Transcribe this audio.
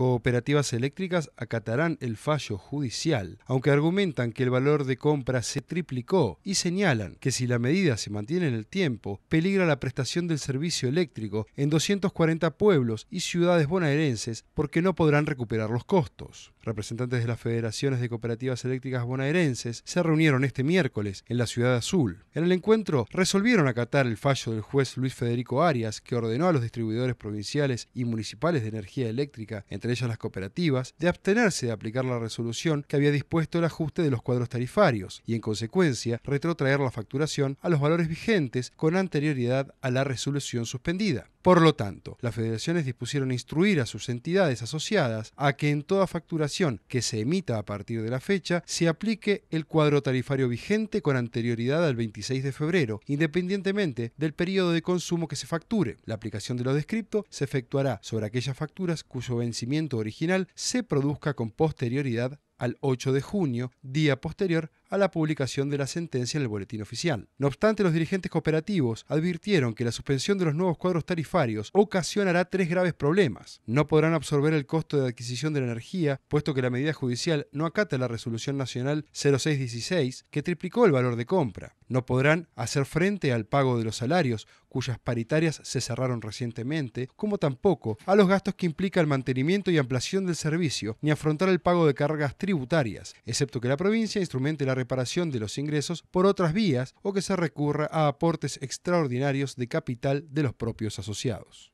cooperativas eléctricas acatarán el fallo judicial, aunque argumentan que el valor de compra se triplicó y señalan que si la medida se mantiene en el tiempo, peligra la prestación del servicio eléctrico en 240 pueblos y ciudades bonaerenses porque no podrán recuperar los costos. Representantes de las federaciones de cooperativas eléctricas bonaerenses se reunieron este miércoles en la Ciudad Azul. En el encuentro resolvieron acatar el fallo del juez Luis Federico Arias, que ordenó a los distribuidores provinciales y municipales de energía eléctrica, entre ellas las cooperativas, de abstenerse de aplicar la resolución que había dispuesto el ajuste de los cuadros tarifarios y, en consecuencia, retrotraer la facturación a los valores vigentes con anterioridad a la resolución suspendida. Por lo tanto, las federaciones dispusieron instruir a sus entidades asociadas a que en toda facturación que se emita a partir de la fecha se aplique el cuadro tarifario vigente con anterioridad al 26 de febrero, independientemente del periodo de consumo que se facture. La aplicación de lo descripto se efectuará sobre aquellas facturas cuyo vencimiento original se produzca con posterioridad al 8 de junio, día posterior a la publicación de la sentencia en el boletín oficial. No obstante, los dirigentes cooperativos advirtieron que la suspensión de los nuevos cuadros tarifarios ocasionará tres graves problemas. No podrán absorber el costo de adquisición de la energía, puesto que la medida judicial no acata la resolución nacional 0616, que triplicó el valor de compra. No podrán hacer frente al pago de los salarios, cuyas paritarias se cerraron recientemente, como tampoco a los gastos que implica el mantenimiento y ampliación del servicio, ni afrontar el pago de cargas tributarias, excepto que la provincia instrumente la reparación de los ingresos por otras vías o que se recurra a aportes extraordinarios de capital de los propios asociados.